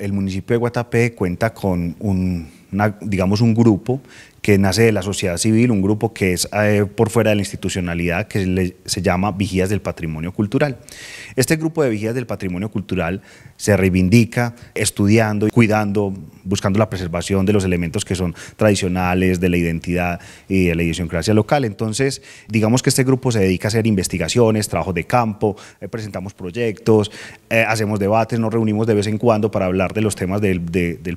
el municipio de Guatapé cuenta con un, digamos, un grupo que nace de la sociedad civil, un grupo que es eh, por fuera de la institucionalidad, que se llama Vigías del Patrimonio Cultural. Este grupo de Vigías del Patrimonio Cultural se reivindica estudiando, cuidando, buscando la preservación de los elementos que son tradicionales, de la identidad y de la idiosincrasia local. Entonces, digamos que este grupo se dedica a hacer investigaciones, trabajo de campo, eh, presentamos proyectos, eh, hacemos debates, nos reunimos de vez en cuando para hablar de los temas del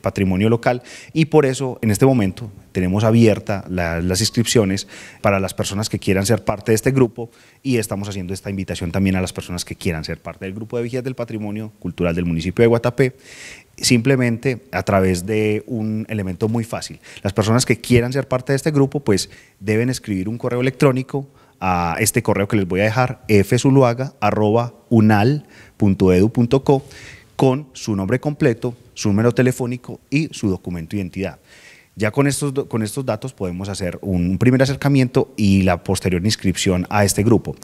patrimonio local y por eso, en este momento, tenemos abierta las inscripciones para las personas que quieran ser parte de este grupo y estamos haciendo esta invitación también a las personas que quieran ser parte del grupo de vigías del patrimonio cultural del municipio de Guatapé simplemente a través de un elemento muy fácil. Las personas que quieran ser parte de este grupo pues deben escribir un correo electrónico a este correo que les voy a dejar fzuluaga@unal.edu.co con su nombre completo, su número telefónico y su documento de identidad. Ya con estos, con estos datos podemos hacer un primer acercamiento y la posterior inscripción a este grupo.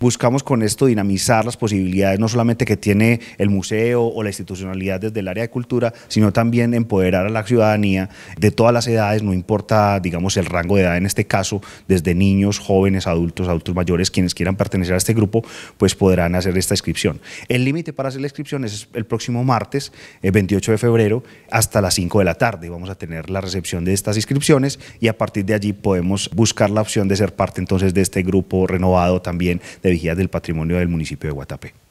Buscamos con esto dinamizar las posibilidades no solamente que tiene el museo o la institucionalidad desde el área de cultura, sino también empoderar a la ciudadanía de todas las edades, no importa, digamos, el rango de edad en este caso, desde niños, jóvenes, adultos, adultos mayores, quienes quieran pertenecer a este grupo, pues podrán hacer esta inscripción. El límite para hacer la inscripción es el próximo martes, el eh, 28 de febrero, hasta las 5 de la tarde. Vamos a tener la recepción de estas inscripciones y a partir de allí podemos buscar la opción de ser parte entonces de este grupo renovado también de vigías del patrimonio del municipio de Guatapé.